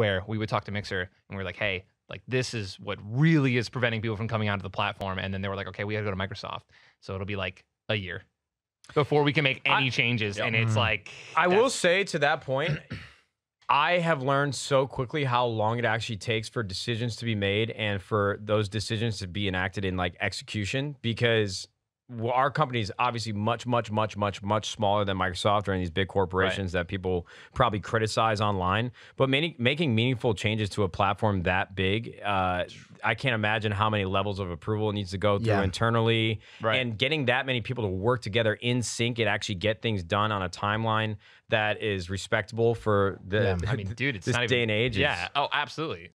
where we would talk to Mixer and we were like, hey, like this is what really is preventing people from coming onto the platform. And then they were like, okay, we got to go to Microsoft. So it'll be like a year before we can make any I, changes. Yep. And it's mm-hmm. like, I will say to that point, I have learned so quickly how long it actually takes for decisions to be made and for those decisions to be enacted in like execution because our company is obviously much, much, much, much, much smaller than Microsoft or any of these big corporations right. that people probably criticize online. But many, making meaningful changes to a platform that big, uh, I can't imagine how many levels of approval it needs to go through yeah. internally. Right. And getting that many people to work together in sync and actually get things done on a timeline that is respectable for the. Yeah. I mean, dude, it's this not even, day and age. Yeah. Oh, absolutely.